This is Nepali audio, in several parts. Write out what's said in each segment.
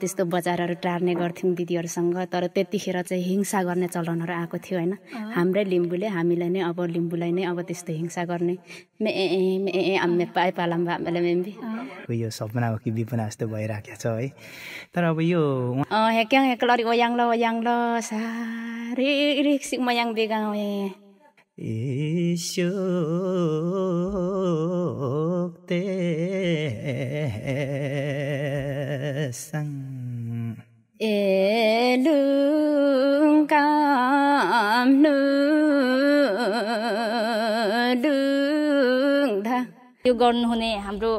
त्यस्तो बजारहरू टार्ने गर्थ्यौँ दिदीहरूसँग तर त्यतिखेर चाहिँ हिंसा गर्ने चलनहरू आएको थियो होइन हाम्रै लिम्बूले हामीलाई नै अब लिम्बूलाई नै अब त्यस्तो हिंसा गर्ने मे ए आम्मे पाए पालाम्बा आम्मेले मेम्बी यो सपना हो कि विपना जस्तो भइराखेको छ है तर अब यो हेक्याङ हेक्लरी ओयाङ्ल ओयाङ्ल साह्रै रेक्सिङ मयाङ बेगाङ 이쇼대 यो गर्नुहुने हाम्रो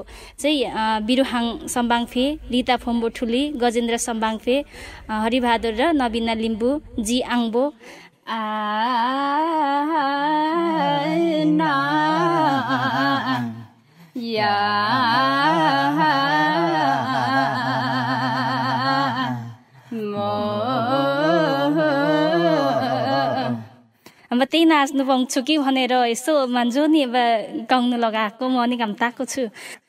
चाहिँ बिरुहाङ सम्बाङफे रिता फोम्बो ठुली गजेन्द्र सम्बाङफे हरिबहादुर र नवीना लिम्बू जी आङ्बो à na dạ त्यही नाच्नु पाउँछु कि भनेर यसो मान्छु नि गाउनु लगाएको म अनि हम्ताएको छु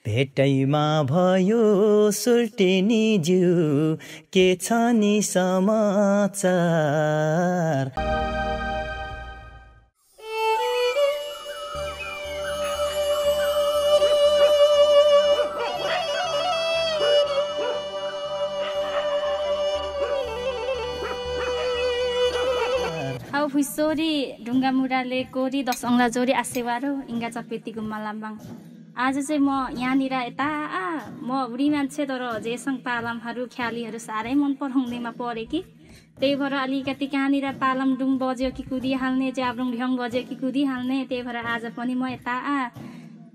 भेटैमा भयो सुल्टेनी ज्यू के छ नि समाचार ढुङ्गा ढुङ्गामुराले कोरी दस अङ्ला जोरी आसेवारो इङ्गा चपेती गुम्बा लाम्बाङ आज चाहिँ म यहाँनिर यता आ म बुढी मान्छे तर जेसँग पालमहरू ख्यालीहरू साह्रै मन पराउँदैमा परेँ कि त्यही भएर अलिकति कहाँनिर पालम डुङ बज्यो कि कुदिहाल्ने च्याब्रुङ ढ्याङ बज्यो कि कुदिहाल्ने त्यही भएर आज पनि म यता आ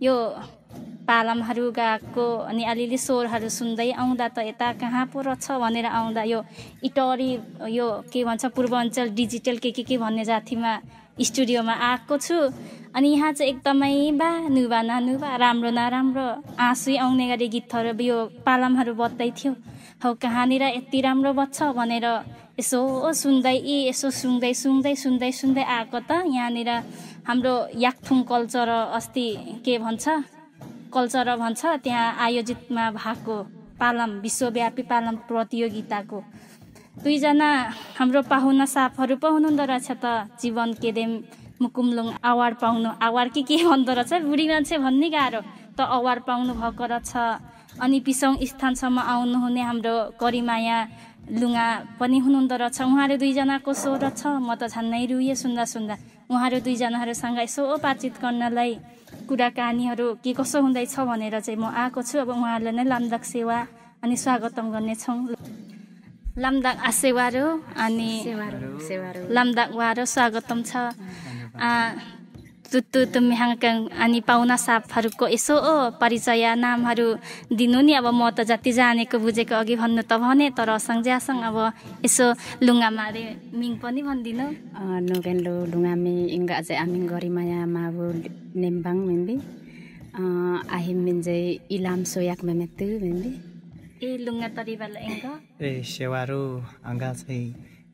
यो पालमहरू गएको अनि अलिअलि स्वरहरू सुन्दै आउँदा त यता कहाँ पो रहेछ भनेर आउँदा यो इटरी यो के भन्छ पूर्वाञ्चल डिजिटल के के के भन्ने जातिमा स्टुडियोमा आएको छु अनि यहाँ चाहिँ एकदमै बा नुबा नानुबा राम्रो नराम्रो आँसु आउने गरी गीतहरू यो पालमहरू बज्दै थियो हौ कहाँनिर यति राम्रो बज्छ भनेर यसो सुन्दै यी यसो सुन्दै सुन्दै सुन्दै सुन्दै आएको त यहाँनिर हाम्रो याक्थुङ कल्चर अस्ति के भन्छ कल्चर भन्छ त्यहाँ आयोजितमा भएको पालम विश्वव्यापी पालम प्रतियोगिताको दुईजना हाम्रो पाहुना साफहरू पो हुनुहुँदो रहेछ त जीवन केदेम मुकुमलुङ अवार्ड पाउनु अवार्ड के के भन्दो रहेछ बुढी मान्छे भन्ने गाह्रो त अवार्ड पाउनु भएको रहेछ अनि पिसौँ स्थानसम्म आउनुहुने हाम्रो करिमाया लुगा पनि हुनुहुँदो रहेछ उहाँले दुईजनाको सो रहेछ म त झन्नै रुएँ सुन्दा सुन्दा उहाँहरू दुईजनाहरूसँग यसो बातचित गर्नलाई कुराकानीहरू के कसो हुँदैछ भनेर चाहिँ म आएको छु अब उहाँहरूलाई नै लामदाक सेवा अनि स्वागतम गर्नेछौँ लामदाक आसेवारो अनि लामदाक वारो स्वागतम छ तुतुत म्याङक्याङ अनि पाहुना सापहरूको यसो परिचय नामहरू दिनु नि अब म त जति जानेको बुझेको अघि भन्नु त भने तर असाङ अब यसो लुङ्गा मारे मिङ पनि भनिदिनु लुङ्गा मि इङ्गा अझै आमिङ गरिमाया माबु नेम्बाङ मेम्बी आहिम मिन्जे इलाम सोयाक मेमेतु मेम्बी ए लुङ्गा तरिवाला इङ्गा ए सेवारो अङ्गा चाहिँ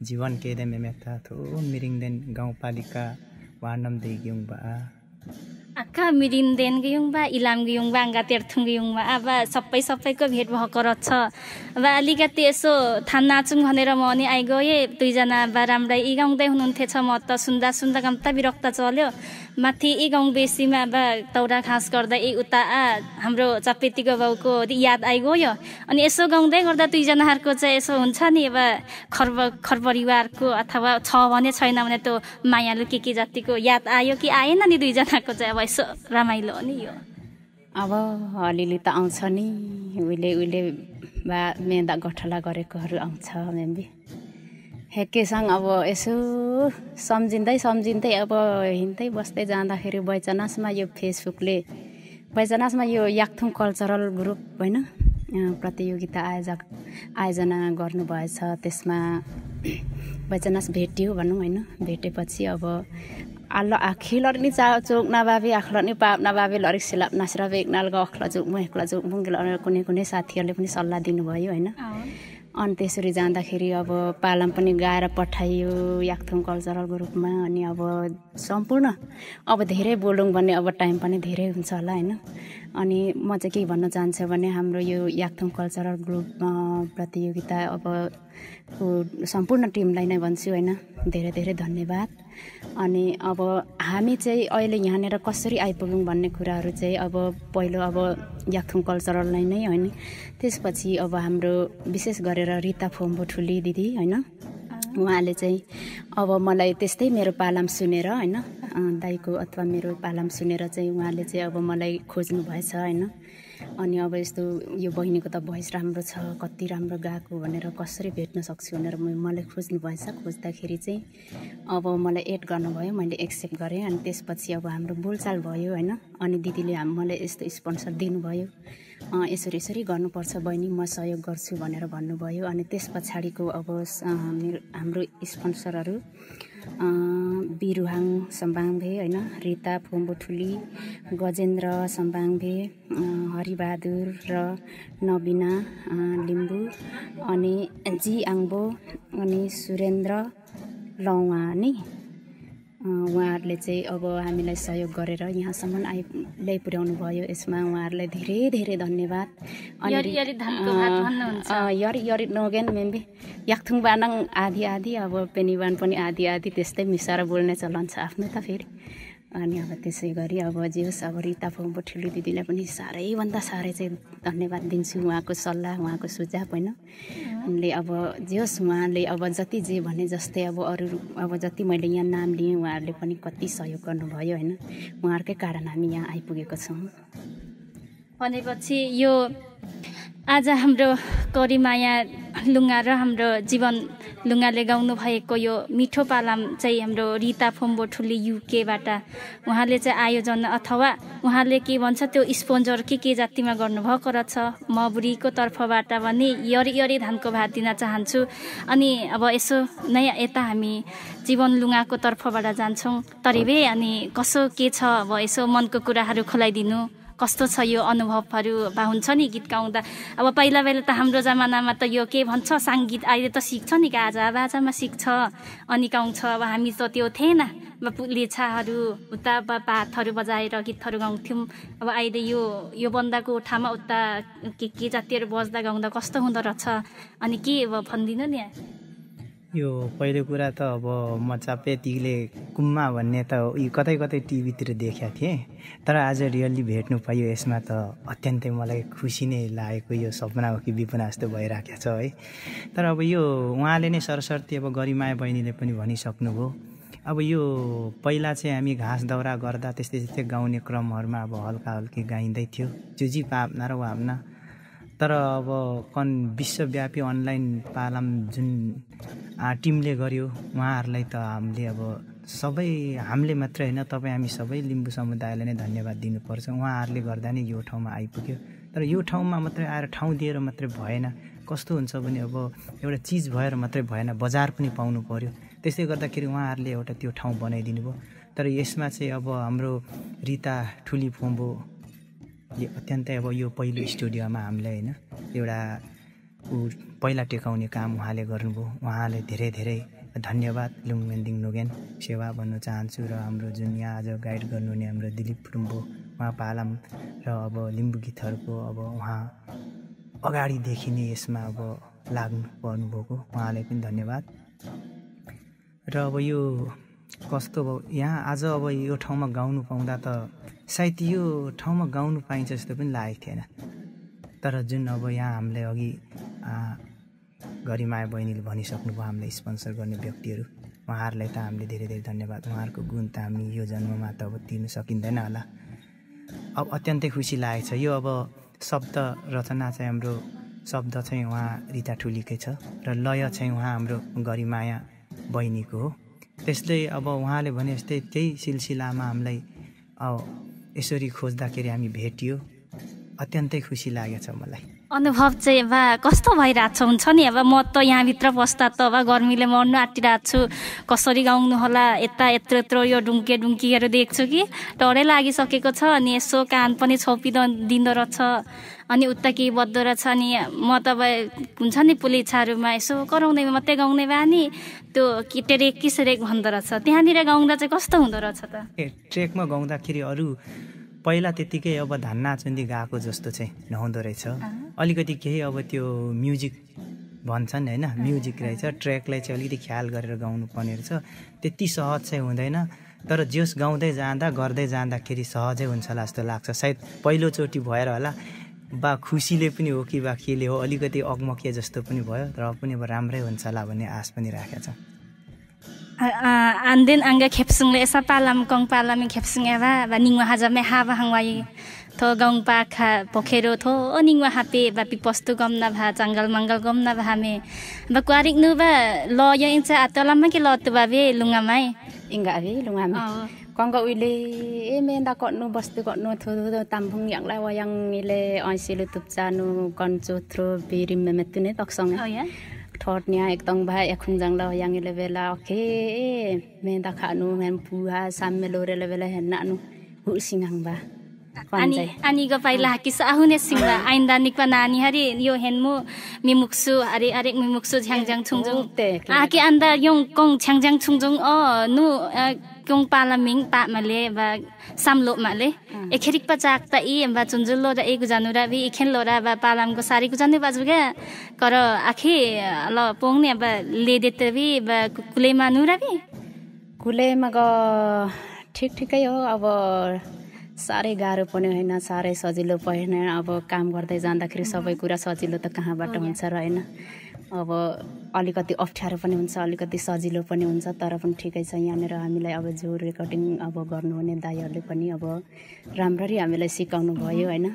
जीवन केदे मेमेता थो मिरिङदेन गाउँपालिका wanam de gyung ba आका देन गयौँ बा इलाम गयौँ बा अङ्गा तेर्थुङ गयौँ बा अब सबै सबैको भेट भएको छ अब अलिकति यसो थान नाचौँ भनेर म नि आइगएँ दुईजना बा राम्रै गाउँदै हुनुहुन्थेछ म त सुन्दा सुन्दा गम्ता विरक्त चल्यो माथि ए गाउँ बेसीमा बा तौरा खास गर्दा ए उता आ हाम्रो चपेतीको बाउको याद आइगयो अनि यसो गाउँदै गर्दा दुईजनाहरूको चाहिँ यसो हुन्छ नि अब खर खर परिवारको अथवा छ भने छैन भने त्यो मायालु के के जातिको याद आयो कि आएन नि दुईजनाको चाहिँ अब यसो रमाइलो हो नि यो अब अलिअलि त आउँछ नि उहिले उहिले बा मेन्दा गठला गरेकोहरू आउँछ मेम्बी ठेक्केसँग अब यसो सम्झिँदै सम्झिँदै अब हिँड्दै बस्दै जाँदाखेरि बैचनासमा यो फेसबुकले बैचनासमा यो याक्थुङ कल्चरल ग्रुप होइन प्रतियोगिता आयोजक आयोजना गर्नुभएछ त्यसमा बैचनास भेट्यो भनौँ होइन भेटेपछि अब आल्ल आखी लड्ने चा चोक नबाबी लड्ने पाप नबाबी लडिक सिलाप एक नाल अख्ला जोक म एक्ला जोक कुनै कुनै साथीहरूले पनि सल्लाह दिनुभयो होइन अनि त्यसरी जाँदाखेरि अब पालम पनि गाएर पठाइयो याक्थुङ कल्चरल ग्रुपमा अनि अब सम्पूर्ण अब धेरै बोलौँ भने अब टाइम पनि धेरै हुन्छ होला होइन अनि म चाहिँ के भन्न चाहन्छु भने हाम्रो यो याक्थुङ कल्चरल ग्रुप प्रतियोगिता अब सम्पूर्ण टिमलाई नै भन्छु होइन धेरै धेरै धन्यवाद अनि अब हामी चाहिँ अहिले यहाँनिर कसरी आइपुग्यौँ भन्ने कुराहरू चाहिँ अब पहिलो अब याक्थुङ कल्चरललाई नै होइन त्यसपछि अब हाम्रो विशेष गरेर रिता फोम्बो ठुली दिदी होइन उहाँले चाहिँ अब मलाई त्यस्तै मेरो पालाम सुनेर होइन दाईको अथवा मेरो पालाम सुनेर चाहिँ उहाँले चाहिँ अब मलाई खोज्नु भएछ होइन अनि अब यस्तो यो बहिनीको त भोइस राम्रो छ कति राम्रो गएको भनेर कसरी भेट्न सक्छु भनेर मलाई खोज्नु भएछ खोज्दाखेरि चाहिँ अब मलाई एड गर्नुभयो मैले एक्सेप्ट गरेँ अनि त्यसपछि अब हाम्रो बोलचाल भयो होइन अनि दिदीले मलाई यस्तो स्पोन्सर दिनुभयो यसरी यसरी गर्नुपर्छ बहिनी म सहयोग गर्छु भनेर भन्नुभयो अनि त्यस पछाडिको अब मेरो हाम्रो स्पोन्सरहरू बिरुहाङ सम्बाङभे होइन रिता फोम्बोठुली गजेन्द्र सम्बाङभे हरिबहादुर र नबिना लिम्बू अनि जी आङ्बो अनि सुरेन्द्र लौवा नि उहाँहरूले चाहिँ अब हामीलाई सहयोग गरेर यहाँसम्म आइ ल्याइपुर्याउनु भयो यसमा उहाँहरूलाई धेरै धेरै धन्यवाद अनि यरी यरी नोगेन मेम्बी याक्थुङ बानाङ आधी आधी अब पेनिवान पनि आधी आधी त्यस्तै मिसाएर बोल्ने चलन छ आफ्नो त फेरि अनि अब त्यसै गरी अब जे होस् अब रिता फुम्बो ठुलो दिदीलाई पनि साह्रैभन्दा साह्रै चाहिँ धन्यवाद दिन्छु उहाँको सल्लाह उहाँको सुझाव होइन उनले अब जे होस् उहाँले अब जति जे भने जस्तै अब अरू अब जति मैले यहाँ नाम लिएँ उहाँहरूले पनि कति सहयोग गर्नुभयो होइन उहाँहरूकै कारण हामी यहाँ आइपुगेको छौँ भनेपछि यो आज हाम्रो करिमाया लुङ्गा र हाम्रो जीवन लुङ्गाले गाउनु भएको यो मिठो पालाम चाहिँ हाम्रो रिता फोम्बो ठुली युकेबाट उहाँले चाहिँ आयोजना अथवा उहाँले के भन्छ त्यो स्पोन्जर के के जातिमा गर्नुभएको रहेछ म बुढीको तर्फबाट पनि यरि यरि धानको भात दिन चाहन्छु अनि अब यसो नयाँ यता हामी जीवन लुङ्गाको तर्फबाट जान्छौँ तरिवे अनि कसो के छ अब यसो मनको कुराहरू खोलाइदिनु कस्तो छ यो अनुभवहरू अब हुन्छ नि गीत गाउँदा अब पहिला पहिला त हाम्रो जमानामा त यो के भन्छ साङ्गीत अहिले त सिक्छ नि गाजा बाजामा सिक्छ अनि गाउँछ अब हामी त त्यो थिएन अब लेछाहरू उता पातहरू बजाएर गीतहरू गाउँथ्यौँ अब अहिले यो यो बन्दाको ठामा उता के के जातिहरू बज्दा गाउँदा कस्तो हुँदो रहेछ अनि के अब भनिदिनु नि यो पहिलो कुरा त अब म तिगले कुम्मा भन्ने त कतै कतै टिभीतिर देखेका थिएँ तर आज रियल्ली भेट्नु पाइयो यसमा त अत्यन्तै मलाई खुसी नै लागेको यो सपना हो कि विपना जस्तो भइरहेको छ है तर अब यो उहाँले नै सरस्वती अब गरिमाया बहिनीले पनि भनिसक्नुभयो अब यो पहिला चाहिँ हामी घाँस दाउरा गर्दा त्यस्तै त्यस्तै गाउने क्रमहरूमा अब हल्का हल्की गाइँदै थियो जुजी पाप्ना र वाप्ना तर अब कन् विश्वव्यापी अनलाइन पालम जुन टिमले गर्यो उहाँहरूलाई त हामीले अब सबै हामीले मात्रै होइन तपाईँ हामी सबै लिम्बू समुदायलाई नै धन्यवाद दिनुपर्छ उहाँहरूले गर्दा नै यो ठाउँमा आइपुग्यो तर यो ठाउँमा मात्रै आएर ठाउँ दिएर मात्रै भएन कस्तो हुन्छ भने अब एउटा चिज भएर मात्रै भएन बजार पनि पाउनु पऱ्यो त्यसले गर्दाखेरि उहाँहरूले एउटा त्यो ठाउँ बनाइदिनु भयो तर यसमा चाहिँ अब हाम्रो रिता ठुली फोम्बो यो अत्यन्तै अब यो पहिलो स्टुडियोमा हामीले होइन एउटा ऊ पहिला टेकाउने काम उहाँले गर्नुभयो उहाँलाई धेरै धेरै धन्यवाद लुङमेन्दिङ नोगेन सेवा भन्न चाहन्छु र हाम्रो जुन यहाँ आज गाइड गर्नुहुने हाम्रो दिलीप टुम्बो उहाँ पालाम र अब लिम्बू गीतहरूको अब उहाँ अगाडिदेखि नै यसमा अब लाग्नु पर्नुभएको उहाँलाई पनि धन्यवाद र अब यो कस्तो भयो यहाँ आज अब यो ठाउँमा गाउनु पाउँदा त सायद यो ठाउँमा गाउनु पाइन्छ जस्तो पनि लागेको थिएन तर जुन अब यहाँ हामीले अघि गरिमाया बहिनीले भनिसक्नुभयो हामीलाई स्पोन्सर गर्ने व्यक्तिहरू उहाँहरूलाई त हामीले धेरै धेरै धन्यवाद उहाँहरूको गुण त हामी यो जन्ममा त अब तिर्न सकिँदैन होला अब अत्यन्तै खुसी लागेको छ यो अब शब्द रचना चाहिँ हाम्रो शब्द चाहिँ उहाँ रिता ठुलीकै छ र लय चाहिँ उहाँ हाम्रो गरिमाया बहिनीको हो त्यस्तै अब उहाँले भने जस्तै त्यही सिलसिलामा हामीलाई यसरी खोज्दाखेरि हामी भेटियो अत्यन्तै खुसी लागेछ मलाई अनुभव चाहिँ अब कस्तो भइरहेको छ हुन्छ नि अब म त यहाँभित्र बस्दा त अब गर्मीले मर्नु आँटिरहेको छु कसरी गाउनु होला यता यत्रो यत्रो यो ढुङ्के ढुङ्कीहरू देख्छु कि डरै लागिसकेको छ अनि यसो कान पनि छोपिँदो दिँदो रहेछ अनि उता केही बद्दो रहेछ अनि म त अब हुन्छ नि पुलिछाहरूमा यसो कराउने मात्रै गाउने भए नि त्यो टेरेक किसरेक भन्दो रहेछ त्यहाँनिर गाउँदा चाहिँ कस्तो हुँदो रहेछ त ट्रेकमा गाउँदाखेरि अरू पहिला त्यत्तिकै अब धान नाचुन्दी गएको जस्तो चाहिँ नहुँदो रहेछ अलिकति केही अब त्यो म्युजिक भन्छन् होइन म्युजिक रहेछ ट्र्याकलाई चाहिँ अलिकति ख्याल गरेर गाउनु पर्ने रहेछ त्यति सहज चाहिँ हुँदैन तर जोस गाउँदै जाँदा गर्दै जाँदाखेरि सहजै हुन्छ होला जस्तो लाग्छ सायद पहिलोचोटि भएर होला बा खुसीले पनि हो कि बा केले हो अलिकति अगमकिया जस्तो पनि भयो र पनि अब राम्रै हुन्छ होला भन्ने आश पनि राखेका छौँ an din anga khepsung le sa palam kong palam khepsung eva ba ningwa haja me ha ba hangwai tho gong pa kha pokhero tho o ningwa hape ba pi postu gom na bha jangal mangal gom na bha me ba kwarik nu ba lo ya incha atalam ma ki lo tu ba be lunga mai inga be lunga mai con gọi lê em em đã còn nó bắt tự còn nó thôi thôi tam phong nhạc lại và yang lê anh xin được tập cha nó còn cho thro bị rim tóc xong ấy t h o r n y a ek tong ba ek khung jang la yang le vela o k e men da kha nu men pu ha sam me lo re le vela hen na nu hu singang ba ani ani ga pai la ki sa hu ne sing la ain da nik pa na a ni hari yo hen m u mi muksu ari ari mi muksu jang jang chung jung te a ki an da yong kong jang jang chung jung o nu kung palaming pa male ba samlo male ekhirik pa chak ta i ba chunjulo da egu janu ra bi ikhen lo ra ba palam ko sari ku janu ba juga kor akhi lo pong ne ba le de te bi ba kule manu ra bi kule ma go thik ठिकै हो अब साह्रै गाह्रो पनि होइन साह्रै सजिलो पनि होइन अब काम गर्दै जाँदाखेरि सबै कुरा सजिलो त कहाँबाट हुन्छ र होइन अब अलिकति अप्ठ्यारो पनि हुन्छ अलिकति सजिलो पनि हुन्छ तर पनि ठिकै छ यहाँनिर हामीलाई अब जो रेकर्डिङ अब गर्नुहुने दाईहरूले पनि अब राम्ररी हामीलाई सिकाउनु भयो होइन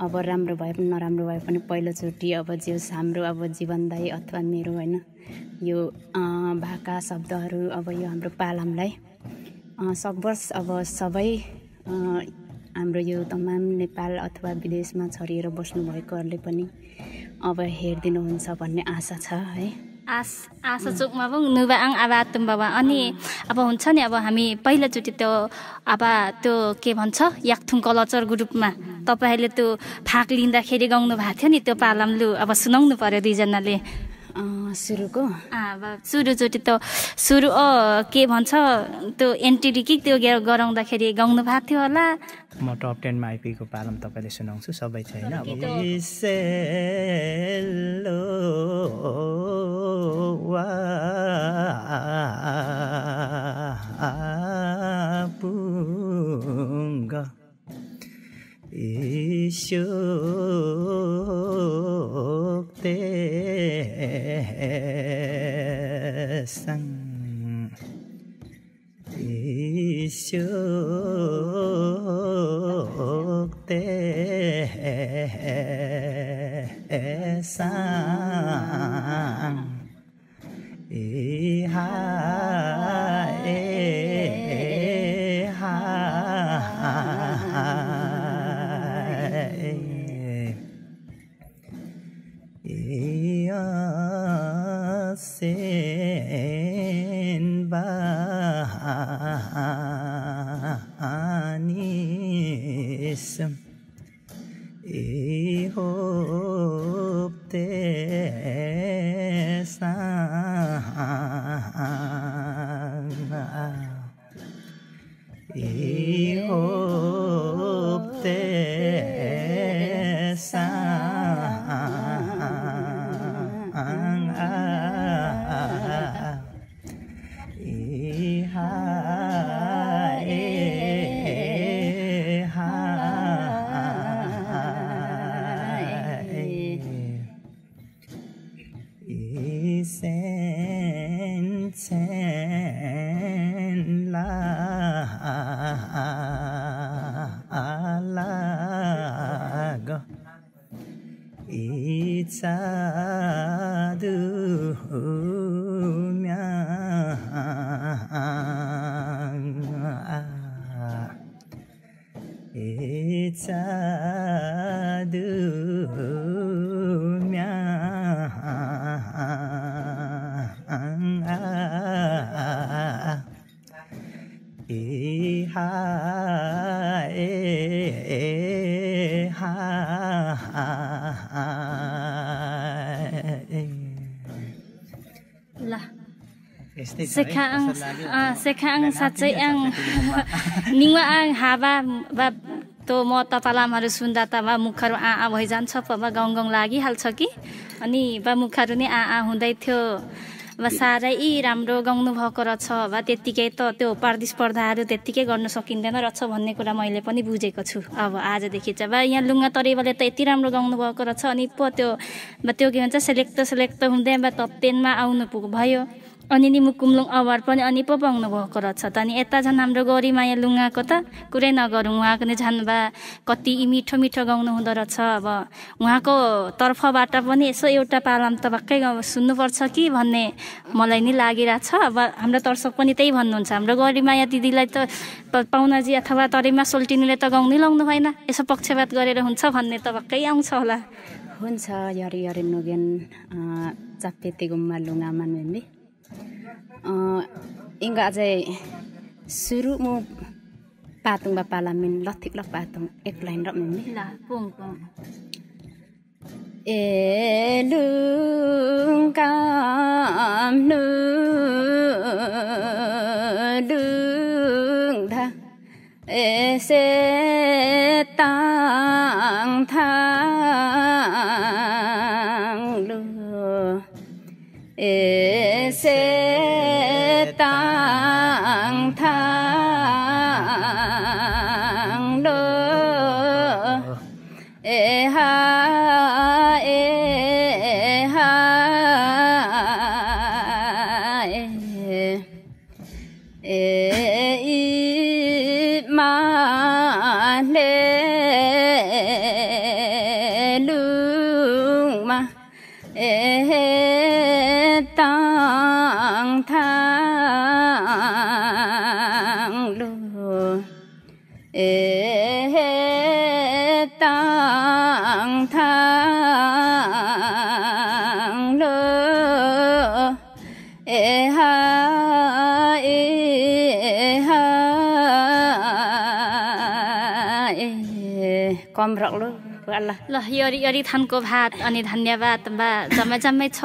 अब राम्रो भए पनि नराम्रो भए पनि पहिलोचोटि अब जे हाम्रो अब जीवनदायी अथवा मेरो होइन यो भाका शब्दहरू अब यो हाम्रो पालामलाई सकवर्ष अब सबै हाम्रो यो तमाम नेपाल अथवा विदेशमा छरिएर बस्नुभएकोहरूले पनि अब हेरिदिनुहुन्छ भन्ने आशा छ है आस आशा चोकमा पो नुबा आङ आबा बाबा अनि अब हुन्छ नि अब हामी पहिलोचोटि त्यो अब त्यो के भन्छ याक्थुङ कल्चर ग्रुपमा तपाईँहरूले त्यो फाक लिँदाखेरि गाउनु भएको थियो नि त्यो पालामलु अब सुनाउनु पऱ्यो दुईजनाले सुरुको सुरुचोटि त सुरु अ के भन्छ त्यो एन्टिडी कि त्यो गराउँदाखेरि गाउनु भएको थियो होला म टप टेनमा आइपुगेको पालम तपाईँले सुनाउँछु सबै छैन अब पुङ्ग ईश्वर es Yeah. सेखाङ सेखाङ साँच्चै आङ निङवा आङ हावा बा त्यो म तपालामहरू सुन्दा त बा मुखहरू आ आ भइजान्छ बा गाउँ गाउँ लागिहाल्छ कि अनि बा मुखहरू नै आ आ हुँदै थियो अब साह्रै राम्रो गाउनु भएको रहेछ अब त्यत्तिकै त त्यो प्रतिस्पर्धाहरू त्यत्तिकै गर्न सकिँदैन रहेछ भन्ने कुरा मैले पनि बुझेको छु अब आजदेखि चाहिँ अब यहाँ लुङ्गा तरेवाले त यति राम्रो गाउनु भएको रहेछ अनि पो त्यो त्यो के भन्छ सेलेक्ट सेलेक्ट हुँदै अब टप टेनमा आउनु पुग भयो अनि नि मुकुमलुङ अवार्ड पनि अनि पो पाउनु भएको रहेछ त अनि यता झन् हाम्रो गौरीमाया लुङ्गाको त कुरै नगरौँ उहाँको नि झन् बा कति मिठो मिठो गाउनु हुँदो रहेछ अब उहाँको तर्फबाट पनि यसो एउटा पालाम त भक्कै सुन्नुपर्छ कि भन्ने मलाई नि लागिरहेछ अब हाम्रो दर्शक पनि त्यही भन्नुहुन्छ हाम्रो गौरीमाया दिदीलाई त पाहुनाजी अथवा तरेमा सोल्टिनीले त गाउनै लाउनु भएन यसो पक्षपात गरेर हुन्छ भन्ने त भक्कै आउँछ होला हुन्छ यरी यरी नुगेन चापेती गुम्बा लुङ्गामा नि Ờ, inga je suru mu patung ba palamin lot thik lok patung ek line rap mi la pung pung e lung kam nu lung tha e se tang tha sẽ tan. ल यरी यरी थानको भात अनि धन्यवाद बा जम्मै जम्मै छ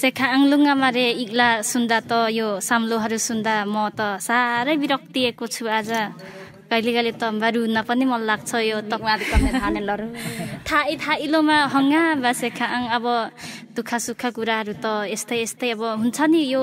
सेखा आङलुङ्गामा रे इग्ला सुन्दा त यो साम्लोहरू सुन्दा म त साह्रै विरक्तिएको छु आज कहिले कहिले त बा रुन पनि मन लाग्छ यो थाहा थाहा इलोमा हङ्गा बा सेखा आङ अब दुःख सुख कुराहरू त यस्तै यस्तै अब हुन्छ नि यो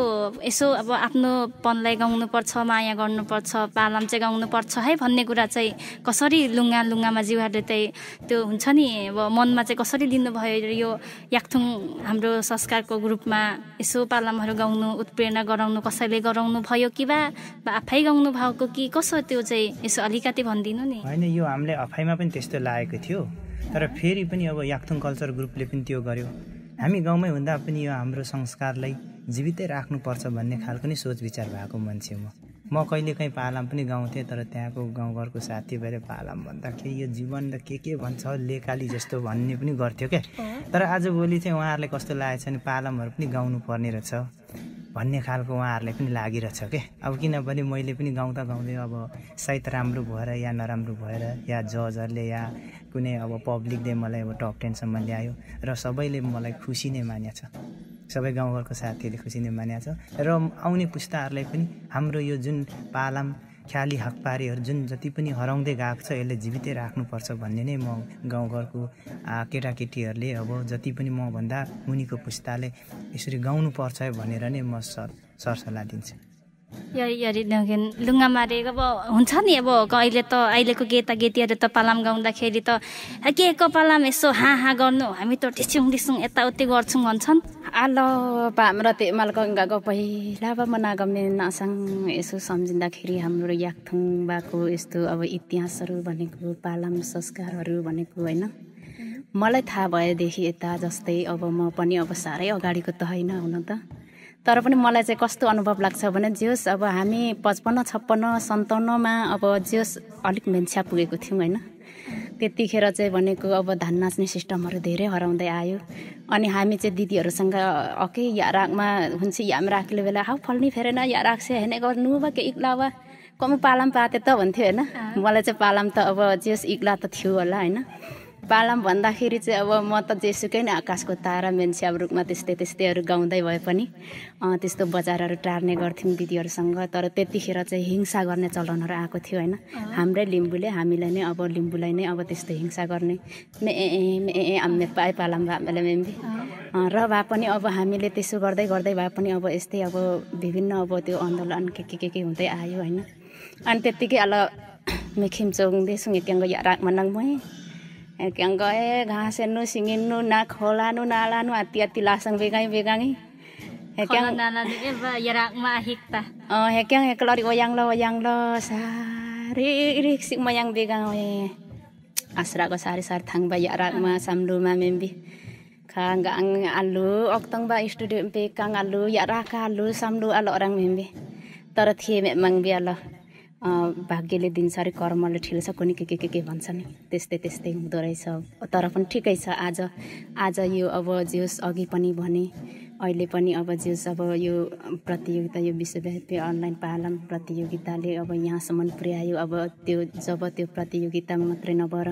यसो अब आफ्नो आफ्नोपनलाई गाउनुपर्छ माया गर्नुपर्छ पालाम चाहिँ गाउनुपर्छ है भन्ने कुरा चाहिँ कसरी लुङ्गा लुङ्गामा जिउहरूले चाहिँ त्यो हुन्छ नि अब मनमा चाहिँ कसरी लिनुभयो यो याक्थुङ हाम्रो संस्कारको ग्रुपमा यसो पालामहरू गाउनु उत्प्रेरणा गराउनु कसैले गराउनु भयो कि वा आफै गाउनु भएको कि कसो त्यो चाहिँ यसो अलिकति भनिदिनु नि होइन यो हामीले आफैमा पनि त्यस्तो लागेको थियो तर फेरि पनि अब याक्थुङ कल्चर ग्रुपले पनि त्यो गर्यो हामी गाउँमै हुँदा पनि यो हाम्रो संस्कारलाई जीवितै राख्नुपर्छ भन्ने खालको नै सोच विचार भएको मान्छे म म कहिलेकाहीँ पालाम पनि गाउँथेँ तर त्यहाँको गाउँघरको साथी भएर पालाम भन्दाखेरि यो जीवन र के के भन्छ लेकाली जस्तो भन्ने पनि गर्थ्यो क्या तर आजभोलि चाहिँ उहाँहरूलाई कस्तो लागेको छ भने पालामहरू पनि गाउनु पर्ने रहेछ भन्ने खालको उहाँहरूलाई पनि लागिरहेछ क्या अब किनभने मैले पनि गाउँदा गाउँदै अब सायद राम्रो भएर या नराम्रो भएर या जजहरूले या कुनै अब पब्लिकले मलाई अब टप टेनसम्म ल्यायो र सबैले मलाई खुसी नै मानेछ सबै गाउँघरको साथीहरूले खुसी नै छ र आउने पुस्ताहरूलाई पनि हाम्रो यो जुन पालाम ख्याली हकपारीहरू जुन जति पनि हराउँदै गएको छ यसले जीवितै राख्नुपर्छ भन्ने नै म गाउँघरको केटाकेटीहरूले अब जति पनि मभन्दा मुनिको पुस्ताले यसरी गाउनुपर्छ भनेर नै म सर सरसल्लाह दिन्छु यरी लुङ्गा मारेको अब हुन्छ नि अब अहिले त अहिलेको गेता गेतीहरू त पालाम गाउँदाखेरि त के को पालाम यसो हाँ हाँ गर्नु हामी त ढिस्यौँ ढिस्यौँ यताउति गर्छौँ भन्छन् आल हाम्रो त्यो गङ्गाको पहिला बाबा नागमे नासाङ यसो सम्झिँदाखेरि हाम्रो याकथुङबाको यस्तो अब इतिहासहरू भनेको पालाम संस्कारहरू भनेको होइन मलाई थाहा भएदेखि यता जस्तै अब म पनि अब साह्रै अगाडिको त होइन हुन त तर पनि मलाई चाहिँ कस्तो अनुभव लाग्छ भने जियोस् अब हामी पचपन्न छप्पन्न सन्ताउन्नमा अब जियोस् अलिक मेन्स्या पुगेको थियौँ होइन त्यतिखेर चाहिँ भनेको अब धान नाच्ने सिस्टमहरू धेरै हराउँदै आयो अनि हामी चाहिँ दिदीहरूसँग अकै या रागमा हुन्छ याम राखेको बेला हौ फल्ने फेरेन या राख्छ होइन गर्नु वा के इक्ला वा कम पालाम पाते त भन्थ्यो होइन मलाई चाहिँ पालाम त अब जेस इक्ला त थियो होला होइन पालम भन्दाखेरि चाहिँ अब म त जेसुकै नै आकाशको तारा मान्छे अब रुखमा त्यस्तै त्यस्तैहरू गाउँदै भए पनि त्यस्तो बजारहरू टार्ने गर्थ्यौँ दिदीहरूसँग तर त्यतिखेर चाहिँ हिंसा गर्ने चलनहरू आएको थियो होइन हाम्रै लिम्बूले हामीलाई नै अब लिम्बूलाई नै अब त्यस्तो हिंसा गर्ने मे ए मे ए आम्मे पाए पालम भामेले मेम्बी र भए पनि अब हामीले त्यसो गर्दै गर्दै भए पनि अब यस्तै अब विभिन्न अब त्यो आन्दोलन के के के के हुँदै आयो होइन अनि त्यत्तिकै अल मेखिम चोङदे सुँगेट्याङ्गो या रागमा भएँ kyang kau eh ghasen nu singin nu nak khola nu nala nu ati ati lasang begangi begangi hekyang nala di eva yarak ma hikta oh hekyang he kelori wayang lo wayang lo sari rik sik mayang begang oye asra go sari sar thang ba yarak ma samlu ma membi ka ang alu oktang ba studio empe kang alu yarak alu samlu alo orang membi tarat he memang lo. भाग्यले दिन्छ अरे कर्मले छ कुनै के के के के भन्छ नि त्यस्तै त्यस्तै हुँदो रहेछ तर पनि ठिकै छ आज आज यो अब जेस अघि पनि भने अहिले पनि अब जेस अब यो प्रतियोगिता यो विश्वव्यापी अनलाइन पालन प्रतियोगिताले अब यहाँसम्म पुर्यायो अब त्यो जब त्यो प्रतियोगितामा मात्रै नभएर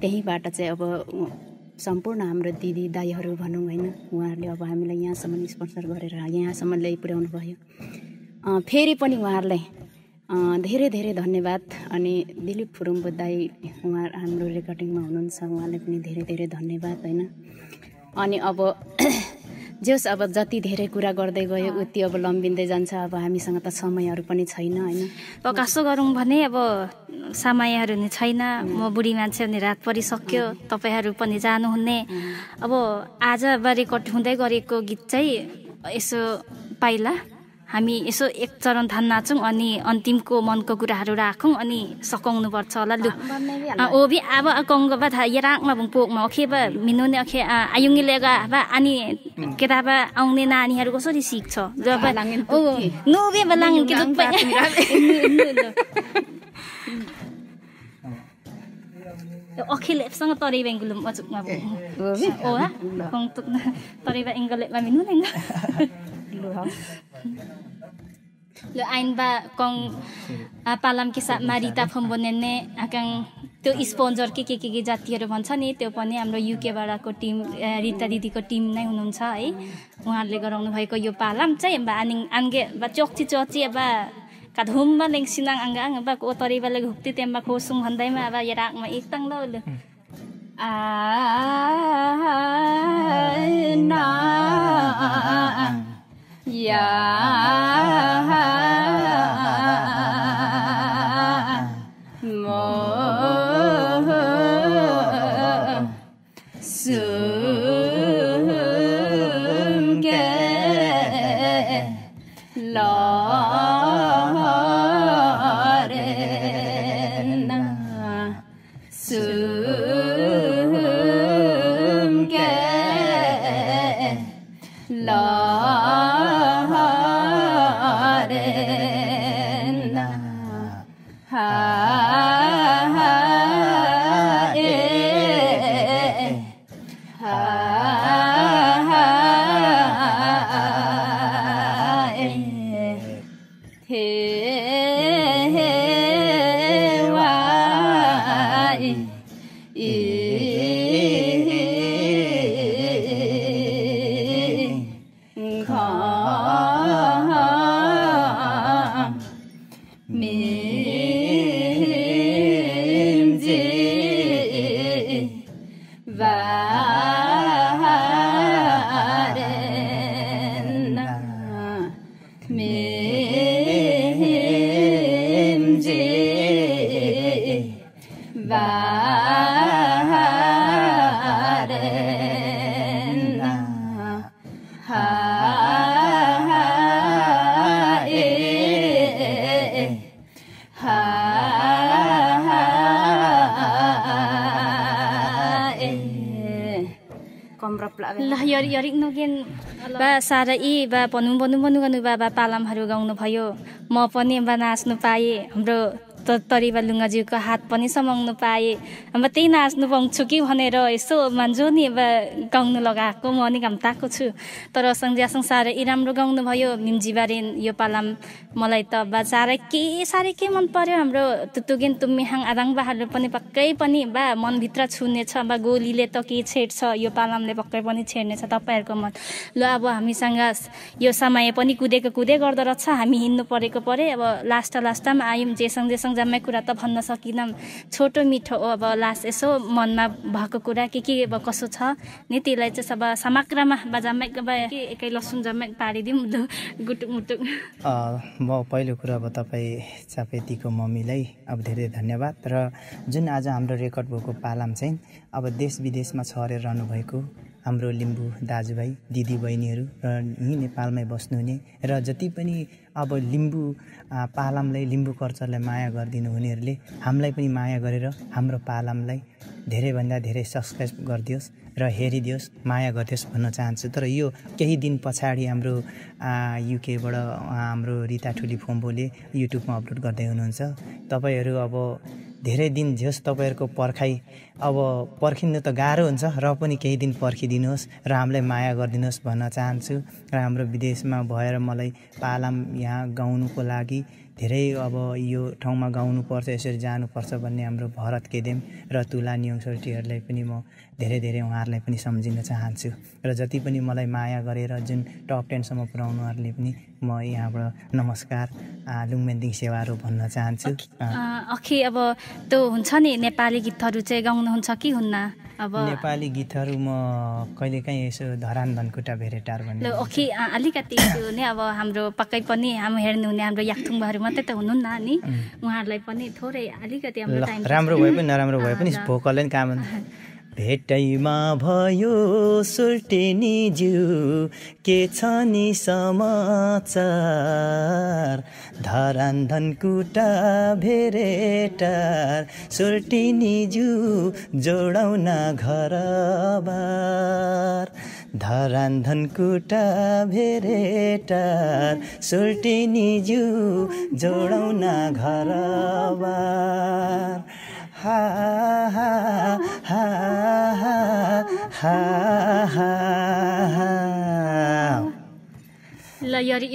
त्यहीँबाट चाहिँ अब सम्पूर्ण हाम्रो दिदी दाईहरू भनौँ होइन उहाँहरूले अब हामीलाई यहाँसम्म स्पोन्सर गरेर यहाँसम्म ल्याइ पुर्याउनु भयो फेरि पनि उहाँहरूलाई धेरै धेरै धन्यवाद अनि दिलीप फुरुङ दाई उहाँ हाम्रो रेकर्डिङमा हुनुहुन्छ उहाँले पनि धेरै धेरै धन्यवाद होइन अनि अब जोस् अब जति धेरै कुरा गर्दै गयो उति अब लम्बिँदै जान्छ अब हामीसँग त समयहरू पनि छैन होइन अब कसो गरौँ भने अब समयहरू नि छैन म बुढी मान्छे भने रात परिसक्यो तपाईँहरू पनि जानुहुने अब आज कट हुँदै गरेको गीत चाहिँ यसो पाइला हामी यसो एक चरण थान नाचौँ अनि अन्तिमको मनको कुराहरू राखौँ अनि सघाउनुपर्छ होला लु ओबी अब कङ्गबा था या राखमा भुङ पोकमा अखेबा मिनुने अखे आयुङ्गी लेगा अब अनि केटाबा आउने नानीहरू कसरी सिक्छ जब ओ नोबे तरै बेङ्गुलुम अचुकमा ओ मिनु नै lo ain ba kong पालाम के साथमा रिता फम्बो नेने आकाङ त्यो स्पोन्जर के के के के जातिहरू भन्छ नि त्यो पनि हाम्रो युकेबाटको टिम रिता दिदीको टिम नै हुनुहुन्छ है उहाँहरूले गराउनु भएको यो पालाम चाहिँ आनिङ आङ्गे बा चोक्ची चोची अब काधुममा लेङ्सिनाङ आङ्गा आङ बा ओतरीबाले घुक्ति त्यहाँमा खोसुङ भन्दैमा अब यहाँ रागमा एकदम ल आ 呀。ah, ah, ah, ah, ah. यरि नोगेन बा सारा बा भनौँ भनौँ भनौँ गर्नु बा पालामहरू गाउनु भयो म पनि बा नाच्नु पाएँ हाम्रो त तरिवा लुङ्गाज्यूको हात पनि समाउनु पाएँ अब त्यही नाच्नु पाउँछु कि भनेर यसो मान्छु नि अब गाउनु लगाएको म अनि घाम ताको छु तर संसार साह्रै राम्रो गाउनु भयो निम्जीबारे यो पालाम मलाई त अब साह्रै के साह्रै के मन पर्यो हाम्रो तुतुगेन तुम्मिहाङ आदाङ बाहाहरू पनि पक्कै पनि बा मनभित्र छ बा गोलीले त के छेड्छ यो पालामले पक्कै पनि छेड्नेछ तपाईँहरूको मन ल अब हामीसँग यो समय पनि कुदेको कुदे गर्दो रहेछ हामी हिँड्नु परेको परे अब लास्ट लास्टमा आयौँ जेसँग जेसँग जम्मै कुरा त भन्न सकिनँ छोटो मिठो हो अब लास्ट यसो मनमा भएको कुरा के के अब कसो छ नि त्यसलाई चाहिँ अब समग्रमा बा जम्मै एकै लसुन जम्मै पारिदिउँ गुटुक मुटुक म पहिलो कुरा अब तपाईँ चापेतीको मम्मीलाई अब धेरै धन्यवाद र जुन आज हाम्रो रेकर्ड भएको पालाम चाहिँ अब देश विदेशमा छरेर रहनुभएको हाम्रो लिम्बू दाजुभाइ दिदीबहिनीहरू र यहीँ नेपालमै बस्नुहुने र जति पनि अब लिम्बू पालामलाई लिम्बू कल्चरलाई माया गरिदिनु हुनेहरूले हामीलाई पनि माया गरेर हाम्रो पालामलाई धेरैभन्दा धेरै सब्सक्राइब गरिदियोस् र हेरिदियोस् माया गरिदियोस् भन्न चाहन्छु तर यो केही दिन पछाडि हाम्रो युकेबाट हाम्रो रिता ठुली फोम्बोले युट्युबमा अपलोड गर्दै हुनुहुन्छ तपाईँहरू अब धेरै दिन झेस् तपाईँहरूको पर्खाइ अब पर्खिनु त गाह्रो हुन्छ र पनि केही दिन पर्खिदिनुहोस् र हामीलाई माया गरिदिनुहोस् भन्न चाहन्छु र हाम्रो विदेशमा भएर मलाई पालाम यहाँ गाउनुको लागि धेरै अब यो ठाउँमा गाउनुपर्छ यसरी जानुपर्छ भन्ने हाम्रो भरत केदेम र तुला नियोङ सोटीहरूलाई पनि म धेरै धेरै उहाँहरूलाई पनि सम्झिन चाहन्छु र जति पनि मलाई माया गरेर जुन टप टेनसम्म पुऱ्याउनुहरूले पनि म यहाँबाट नमस्कार लुङमेन्दिङ सेवाहरू भन्न चाहन्छु अखि अब त्यो हुन्छ नि नेपाली गीतहरू चाहिँ गाउनुहुन्छ कि हुन्न अब नेपाली गीतहरू म कहिलेकाहीँ यसो धरान धनकुटा भेरेटार भन्ने ओके अलिकति त्यो नै अब हाम्रो पक्कै पनि हाम्रो हेर्नुहुने हाम्रो याकथुङ्बाहरू मात्रै त हुनुहुन्न नि उहाँहरूलाई पनि थोरै अलिकति राम्रो भए पनि नराम्रो भए पनि भोकलले काम भेटैमा भयो सुर्टिनी जु के छ नि समाचार धरान धनकुटा भेरेटार सुर्टिनी जु जोडाउन घरबार धरान धनकुटा भेरेटार सुर्टिनी ज्यू जोडाउन घरबार ल यरि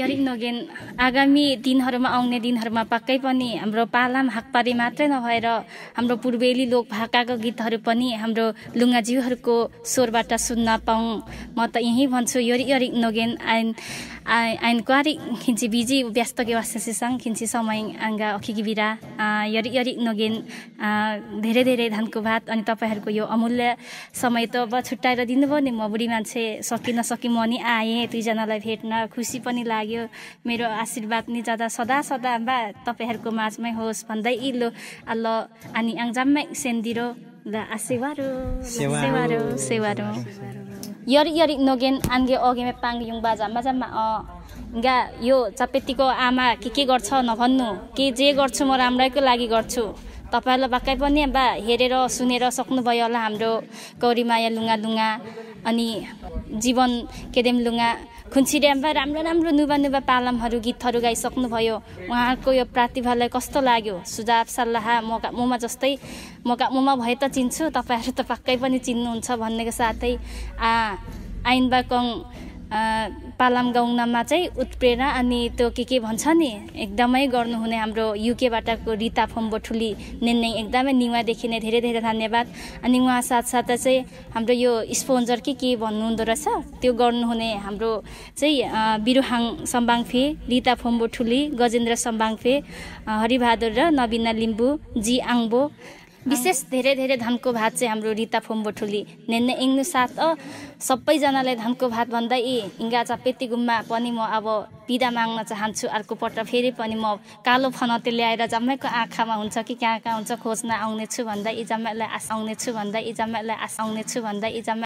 यरिक नगेन आगामी दिनहरूमा आउने दिनहरूमा पक्कै पनि हाम्रो पालाम हाकपारी मात्रै नभएर हाम्रो पूर्वेली लोक भाकाको गीतहरू पनि हाम्रो लुङ्गाज्यूहरूको स्वरबाट सुन्न पाऊँ म त यहीँ भन्छु यरि यरिक नगेन एन्ड आइन खिन्छ बिजी व्यस्त के वास्तसँग खिन्छ समय आङ्गा अखिकी बिरा यरी यरी नगेन धेरै धेरै धानको भात अनि तपाईँहरूको यो अमूल्य समय त अब छुट्याएर दिनुभयो नि म बुढी मान्छे सकि नसकी म नि आएँ दुईजनालाई भेट्न खुसी पनि लाग्यो मेरो आशीर्वाद नि जाँदा सदा सदा बा तपाईँहरूको माझमै होस् भन्दै इलो आल्ल अनि आङ जामै सेन्दिरो ल सेवारो सेवारो सेवारो यरी यरी नोगेन आङ्गे अगेमे पाङ बाजा बाजा अँ गा यो चपेटीको आमा के के गर्छ नभन्नु के जे गर्छु म राम्रैको लागि गर्छु तपाईँहरूलाई पक्कै पनि अब हेरेर सुनेर सक्नुभयो होला हाम्रो गौरीमाया लुगा लुगा अनि जीवन केदेम लुगा खुन्सिडेम्बा राम्रो राम्रो नुबा नुबा पालमहरू गीतहरू गाइसक्नुभयो उहाँहरूको यो प्रतिभालाई कस्तो लाग्यो सुझाव सल्लाह मौका मोमा जस्तै मौका मोमा भए त चिन्छु तपाईँहरू त पक्कै पनि चिन्नुहुन्छ भन्नेको साथै आ आइनबा कङ पालाम गाउनमा चाहिँ उत्प्रेरणा अनि त्यो के के भन्छ नि एकदमै गर्नुहुने हाम्रो युकेबाटको रिता फम्बोठुली ठुली एकदमै निवादेखि नै धेरै धेरै धन्यवाद अनि उहाँ साथसाथै चाहिँ हाम्रो यो स्पोन्जर के के भन्नुहुँदो रहेछ त्यो गर्नुहुने हाम्रो चाहिँ बिरुहाङ सम्बाङफे रिता फम्बोठुली ठुली गजेन्द्र सम्बाङफे हरिबहादुर र नवीना लिम्बू जी आङ्बो विशेष धेरै धेरै धनको भात चाहिँ हाम्रो रिता फोम्बोठुली नेन्ने इङ्नु साथ अ सबैजनालाई धनको भात भन्दा ए हिङ्गा पेती गुम्बा पनि म अब पीडा माग्न चाहन्छु अर्कोपल्ट फेरि पनि म कालो फनते ल्याएर जम्मैको आँखामा हुन्छ कि कहाँ कहाँ हुन्छ खोज्न आउनेछु भन्दा यी जम्मैलाई आस आउनेछु भन्दा यी जम्मैलाई आस आउनेछु भन्दा यी जम्मा